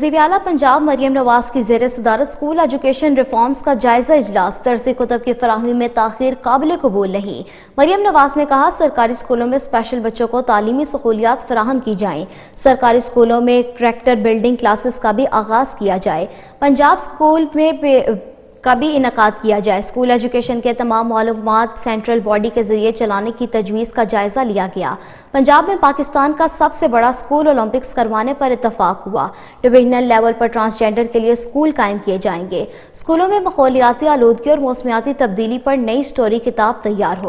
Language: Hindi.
जीरियाला पंजाब मरियम नवाज की जेर सदारत स्कूल एजुकेशन रिफॉर्म्स का जायजा इजलास तर्ज कुतब की फरहमी में तखिर काबिल कबूल नहीं मरियम नवाज ने कहा सरकारी स्कूलों में स्पेशल बच्चों को तालीमी सहूलियात फराहम की जाएं सरकारी स्कूलों में करेक्टर बिल्डिंग क्लासेस का भी आगाज़ किया जाए पंजाब स्कूल में का भी इनका किया जाए स्कूल एजुकेशन के तमाम मालूम सेंट्रल बॉडी के जरिए चलाने की तजवीज़ का जायज़ा लिया गया पंजाब में पाकिस्तान का सबसे बड़ा स्कूल ओलंपिक्स करवाने पर इतफाक हुआ डिविजनल लेवल पर ट्रांसजेंडर के लिए स्कूल कायम किए जाएंगे स्कूलों में माहौलियाती आलूदगी और मौसमियाती तब्दीली पर नई स्टोरी किताब तैयार हो